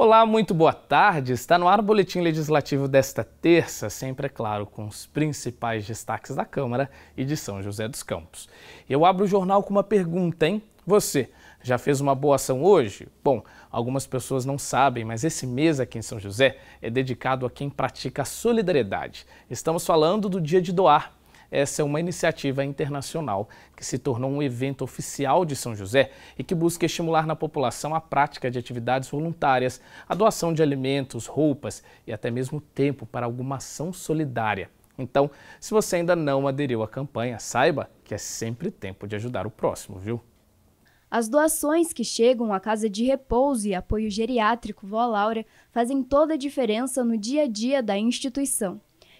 Olá, muito boa tarde. Está no ar o boletim legislativo desta terça, sempre é claro, com os principais destaques da Câmara e de São José dos Campos. Eu abro o jornal com uma pergunta, hein? Você já fez uma boa ação hoje? Bom, algumas pessoas não sabem, mas esse mês aqui em São José é dedicado a quem pratica a solidariedade. Estamos falando do Dia de Doar, essa é uma iniciativa internacional que se tornou um evento oficial de São José e que busca estimular na população a prática de atividades voluntárias, a doação de alimentos, roupas e até mesmo tempo para alguma ação solidária. Então, se você ainda não aderiu à campanha, saiba que é sempre tempo de ajudar o próximo, viu? As doações que chegam à Casa de Repouso e Apoio Geriátrico Vó Laura fazem toda a diferença no dia a dia da instituição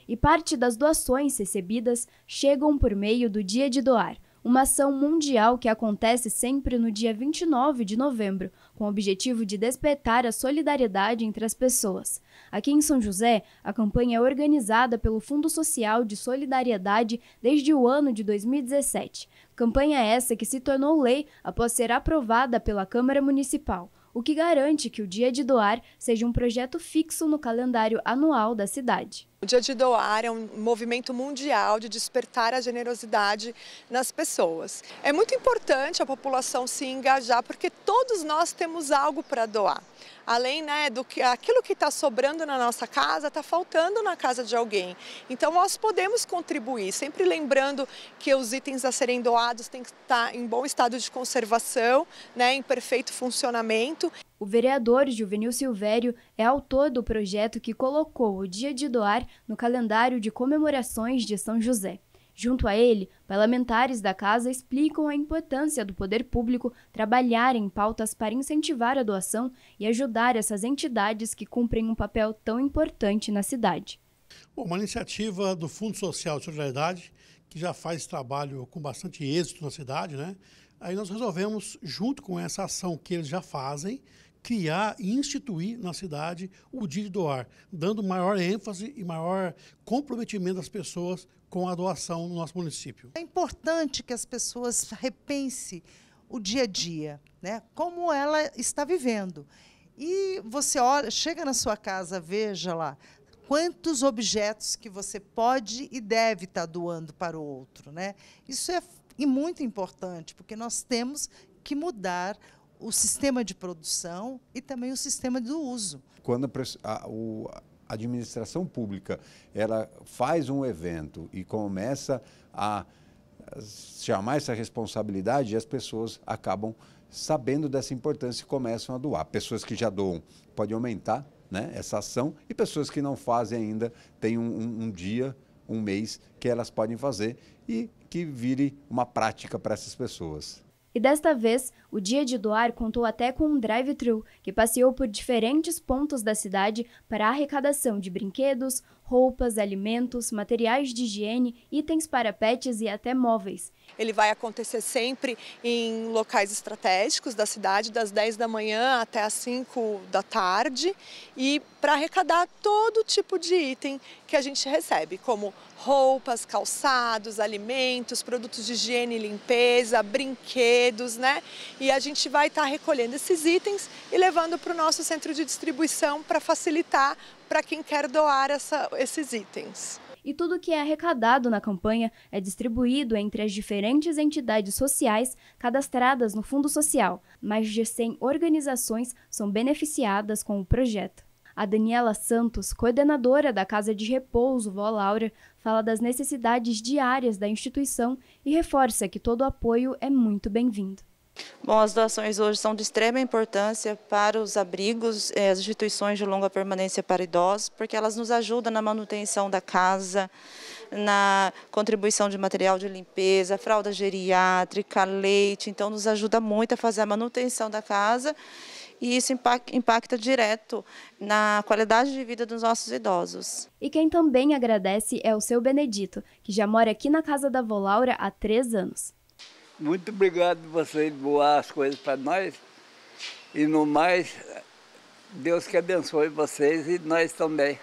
e parte das doações recebidas chegam por meio do Dia de Doar, uma ação mundial que acontece sempre no dia 29 de novembro, com o objetivo de despertar a solidariedade entre as pessoas. Aqui em São José, a campanha é organizada pelo Fundo Social de Solidariedade desde o ano de 2017. Campanha essa que se tornou lei após ser aprovada pela Câmara Municipal o que garante que o Dia de Doar seja um projeto fixo no calendário anual da cidade. O Dia de Doar é um movimento mundial de despertar a generosidade nas pessoas. É muito importante a população se engajar, porque todos nós temos algo para doar. Além né, do que aquilo que está sobrando na nossa casa, está faltando na casa de alguém. Então nós podemos contribuir, sempre lembrando que os itens a serem doados têm que estar em bom estado de conservação, né, em perfeito funcionamento o vereador Juvenil Silvério é autor do projeto que colocou o Dia de Doar no calendário de comemorações de São José. Junto a ele, parlamentares da casa explicam a importância do poder público trabalhar em pautas para incentivar a doação e ajudar essas entidades que cumprem um papel tão importante na cidade. Bom, uma iniciativa do Fundo Social de Solidariedade, que já faz trabalho com bastante êxito na cidade, né? Aí nós resolvemos, junto com essa ação que eles já fazem, criar e instituir na cidade o dia de doar, dando maior ênfase e maior comprometimento das pessoas com a doação no nosso município. É importante que as pessoas repensem o dia a dia, né? como ela está vivendo. E você olha, chega na sua casa, veja lá quantos objetos que você pode e deve estar doando para o outro. Né? Isso é e muito importante, porque nós temos que mudar o sistema de produção e também o sistema do uso. Quando a, a administração pública ela faz um evento e começa a chamar essa responsabilidade, as pessoas acabam sabendo dessa importância e começam a doar. Pessoas que já doam podem aumentar né, essa ação e pessoas que não fazem ainda têm um, um, um dia, um mês que elas podem fazer e que vire uma prática para essas pessoas. E desta vez, o dia de doar contou até com um drive-thru que passeou por diferentes pontos da cidade para a arrecadação de brinquedos, roupas, alimentos, materiais de higiene, itens para pets e até móveis. Ele vai acontecer sempre em locais estratégicos da cidade, das 10 da manhã até as 5 da tarde, e para arrecadar todo tipo de item que a gente recebe, como roupas, calçados, alimentos, produtos de higiene e limpeza, brinquedos, né? E a gente vai estar tá recolhendo esses itens e levando para o nosso centro de distribuição para facilitar para quem quer doar essa, esses itens. E tudo que é arrecadado na campanha é distribuído entre as diferentes entidades sociais cadastradas no Fundo Social. Mais de 100 organizações são beneficiadas com o projeto. A Daniela Santos, coordenadora da Casa de Repouso Vó Laura, fala das necessidades diárias da instituição e reforça que todo apoio é muito bem-vindo. Bom, as doações hoje são de extrema importância para os abrigos, eh, as instituições de longa permanência para idosos, porque elas nos ajudam na manutenção da casa, na contribuição de material de limpeza, fralda geriátrica, leite, então nos ajuda muito a fazer a manutenção da casa e isso impacta direto na qualidade de vida dos nossos idosos. E quem também agradece é o seu Benedito, que já mora aqui na casa da Volaura há três anos. Muito obrigado por vocês doar as coisas para nós. E no mais, Deus que abençoe vocês e nós também.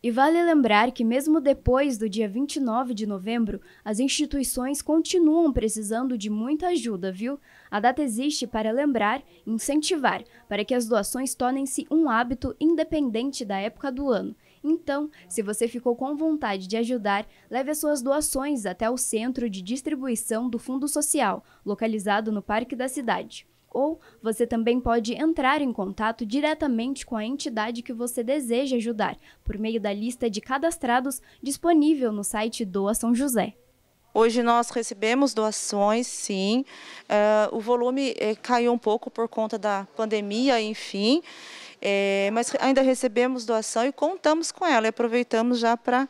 E vale lembrar que, mesmo depois do dia 29 de novembro, as instituições continuam precisando de muita ajuda, viu? A data existe para lembrar incentivar, para que as doações tornem-se um hábito independente da época do ano. Então, se você ficou com vontade de ajudar, leve as suas doações até o centro de distribuição do Fundo Social, localizado no Parque da Cidade. Ou você também pode entrar em contato diretamente com a entidade que você deseja ajudar, por meio da lista de cadastrados disponível no site Doa São José. Hoje nós recebemos doações, sim. Uh, o volume uh, caiu um pouco por conta da pandemia, enfim. É, mas ainda recebemos doação e contamos com ela e aproveitamos já para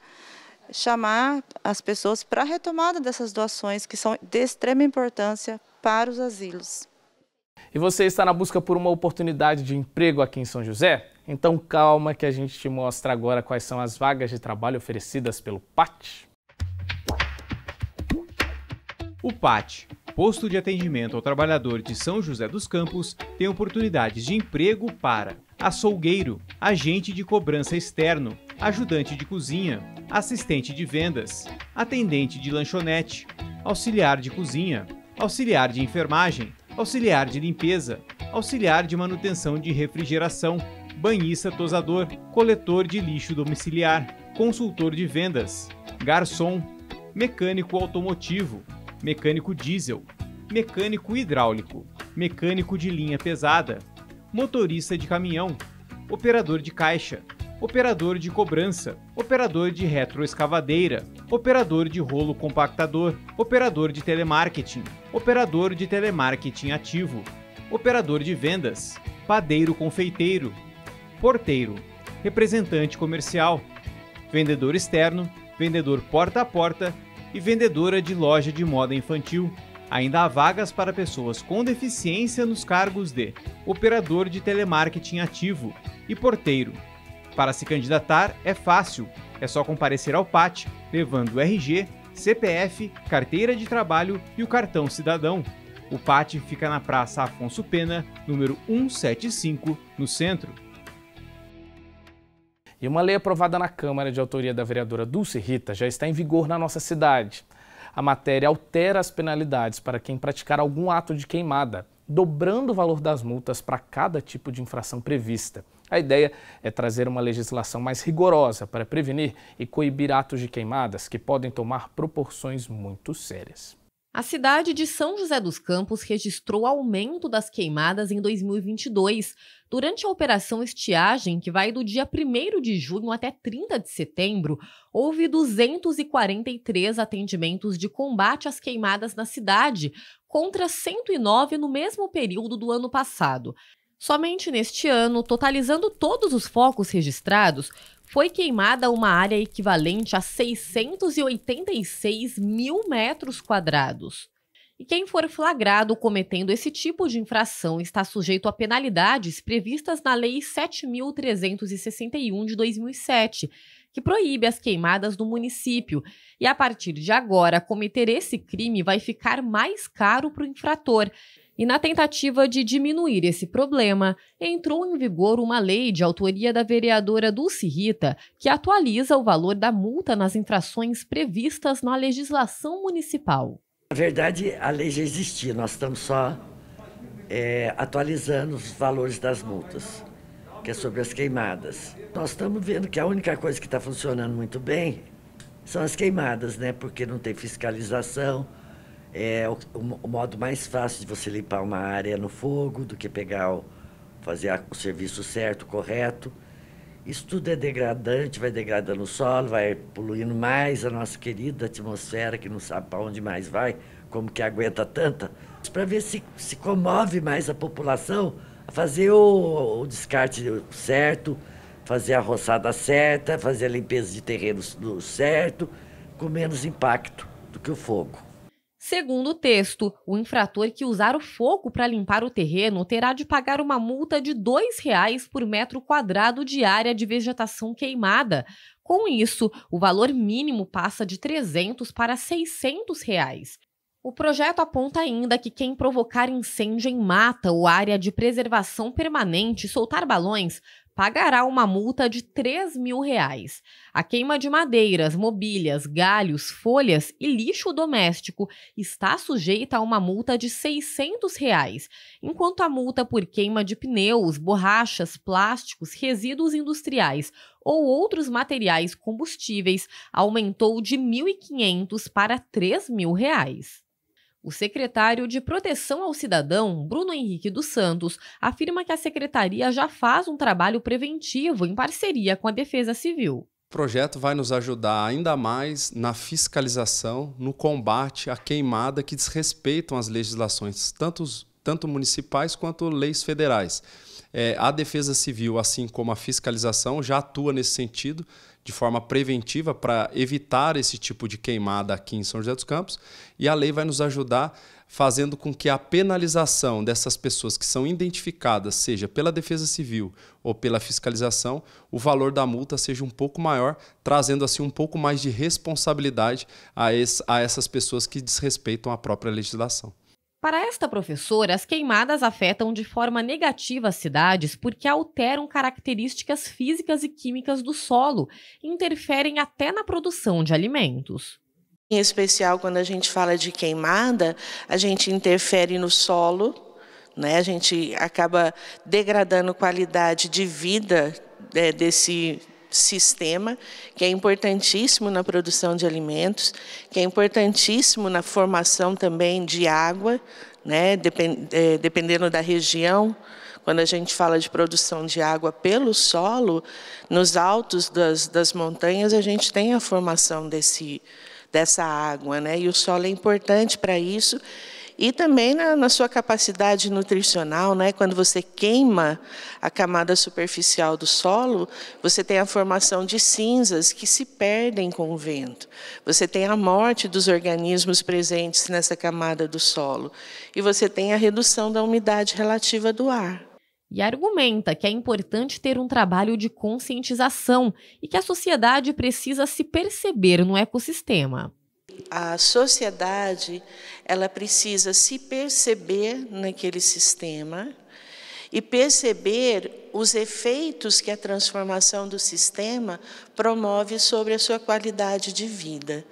chamar as pessoas para a retomada dessas doações que são de extrema importância para os asilos. E você está na busca por uma oportunidade de emprego aqui em São José? Então calma que a gente te mostra agora quais são as vagas de trabalho oferecidas pelo PAT. O PAT, Posto de Atendimento ao Trabalhador de São José dos Campos, tem oportunidades de emprego para açougueiro, agente de cobrança externo, ajudante de cozinha, assistente de vendas, atendente de lanchonete, auxiliar de cozinha, auxiliar de enfermagem, auxiliar de limpeza, auxiliar de manutenção de refrigeração, banhista tosador, coletor de lixo domiciliar, consultor de vendas, garçom, mecânico automotivo, mecânico diesel, mecânico hidráulico, mecânico de linha pesada, motorista de caminhão, operador de caixa, operador de cobrança, operador de retroescavadeira, operador de rolo compactador, operador de telemarketing, operador de telemarketing ativo, operador de vendas, padeiro confeiteiro, porteiro, representante comercial, vendedor externo, vendedor porta a porta e vendedora de loja de moda infantil. Ainda há vagas para pessoas com deficiência nos cargos de operador de telemarketing ativo e porteiro. Para se candidatar é fácil, é só comparecer ao PAT, levando RG, CPF, carteira de trabalho e o cartão cidadão. O PAT fica na Praça Afonso Pena, número 175, no centro. E uma lei aprovada na Câmara de autoria da vereadora Dulce Rita já está em vigor na nossa cidade. A matéria altera as penalidades para quem praticar algum ato de queimada, dobrando o valor das multas para cada tipo de infração prevista. A ideia é trazer uma legislação mais rigorosa para prevenir e coibir atos de queimadas que podem tomar proporções muito sérias. A cidade de São José dos Campos registrou aumento das queimadas em 2022, Durante a operação Estiagem, que vai do dia 1 de junho até 30 de setembro, houve 243 atendimentos de combate às queimadas na cidade, contra 109 no mesmo período do ano passado. Somente neste ano, totalizando todos os focos registrados, foi queimada uma área equivalente a 686 mil metros quadrados. E quem for flagrado cometendo esse tipo de infração está sujeito a penalidades previstas na Lei 7.361 de 2007, que proíbe as queimadas no município. E a partir de agora, cometer esse crime vai ficar mais caro para o infrator. E na tentativa de diminuir esse problema, entrou em vigor uma lei de autoria da vereadora Dulce Rita, que atualiza o valor da multa nas infrações previstas na legislação municipal. Na verdade, a lei já existia, nós estamos só é, atualizando os valores das multas, que é sobre as queimadas. Nós estamos vendo que a única coisa que está funcionando muito bem são as queimadas, né? Porque não tem fiscalização, é o, o, modo mais fácil de você limpar uma área no fogo do que pegar o, fazer o serviço certo, correto. Isso tudo é degradante, vai degradando o solo, vai poluindo mais a nossa querida atmosfera, que não sabe para onde mais vai, como que aguenta tanta, para ver se se comove mais a população a fazer o, o descarte certo, fazer a roçada certa, fazer a limpeza de terrenos certo, com menos impacto do que o fogo. Segundo o texto, o infrator que usar o fogo para limpar o terreno terá de pagar uma multa de R$ 2,00 por metro quadrado de área de vegetação queimada. Com isso, o valor mínimo passa de 300 para 600 reais. O projeto aponta ainda que quem provocar incêndio em mata ou área de preservação permanente e soltar balões pagará uma multa de 3 mil reais. A queima de madeiras, mobílias, galhos, folhas e lixo doméstico está sujeita a uma multa de 600 reais, enquanto a multa por queima de pneus, borrachas, plásticos, resíduos industriais ou outros materiais combustíveis aumentou de 1.500 para 3 mil reais. O secretário de Proteção ao Cidadão, Bruno Henrique dos Santos, afirma que a secretaria já faz um trabalho preventivo em parceria com a Defesa Civil. O projeto vai nos ajudar ainda mais na fiscalização, no combate à queimada que desrespeitam as legislações, tanto, tanto municipais quanto leis federais. É, a Defesa Civil, assim como a fiscalização, já atua nesse sentido de forma preventiva para evitar esse tipo de queimada aqui em São José dos Campos. E a lei vai nos ajudar fazendo com que a penalização dessas pessoas que são identificadas, seja pela Defesa Civil ou pela fiscalização, o valor da multa seja um pouco maior, trazendo assim um pouco mais de responsabilidade a, esse, a essas pessoas que desrespeitam a própria legislação. Para esta professora, as queimadas afetam de forma negativa as cidades porque alteram características físicas e químicas do solo, interferem até na produção de alimentos. Em especial, quando a gente fala de queimada, a gente interfere no solo, né? a gente acaba degradando qualidade de vida é, desse sistema, que é importantíssimo na produção de alimentos, que é importantíssimo na formação também de água, né, é, dependendo da região. Quando a gente fala de produção de água pelo solo, nos altos das, das montanhas a gente tem a formação desse, dessa água, né, e o solo é importante para isso e também na, na, sua capacidade nutricional, né? quando você queima a camada superficial do solo, você tem a formação de cinzas que se perdem com o vento. Você tem a morte dos organismos presentes nessa camada do solo. E você tem a redução da umidade relativa do ar. E argumenta que é importante ter um trabalho de conscientização e que a sociedade precisa se perceber no ecossistema a sociedade ela precisa se perceber naquele sistema e perceber os efeitos que a transformação do sistema promove sobre a sua qualidade de vida.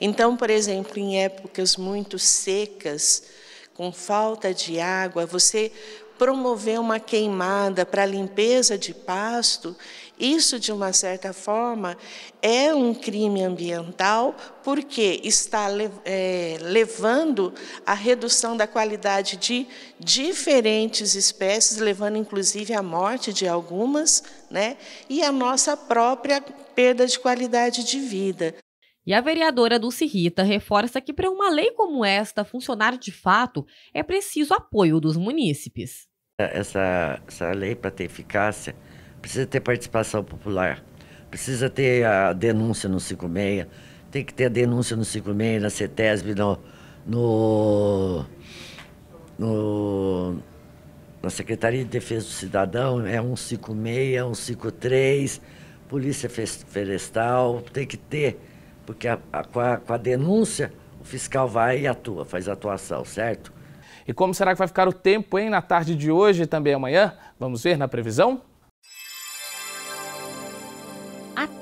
Então, por exemplo, em épocas muito secas, com falta de água, você promover uma queimada para limpeza de pasto, isso, de uma certa forma, é um crime ambiental, porque está é, levando à redução da qualidade de diferentes espécies, levando inclusive à morte de algumas, né? e à nossa própria perda de qualidade de vida. E a vereadora Dulce Rita reforça que para uma lei como esta funcionar de fato, é preciso apoio dos munícipes. Essa, essa lei, para ter eficácia, precisa ter participação popular, precisa ter a denúncia no 56, tem que ter a denúncia no 56, na CETESB, no, no, no, na Secretaria de Defesa do Cidadão, é 156, 153, é Polícia Florestal, tem que ter, porque a, a, com, a, com a denúncia o fiscal vai e atua, faz atuação, certo? E como será que vai ficar o tempo, hein, na tarde de hoje e também amanhã? Vamos ver na previsão?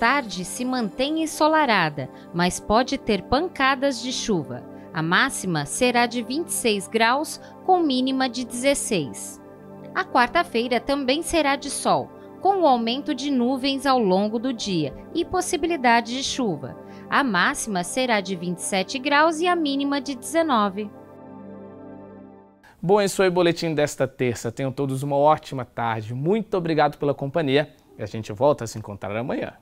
tarde se mantém ensolarada, mas pode ter pancadas de chuva. A máxima será de 26 graus, com mínima de 16. A quarta-feira também será de sol, com o aumento de nuvens ao longo do dia e possibilidade de chuva. A máxima será de 27 graus e a mínima de 19. Bom, esse foi o boletim desta terça. Tenham todos uma ótima tarde. Muito obrigado pela companhia e a gente volta a se encontrar amanhã.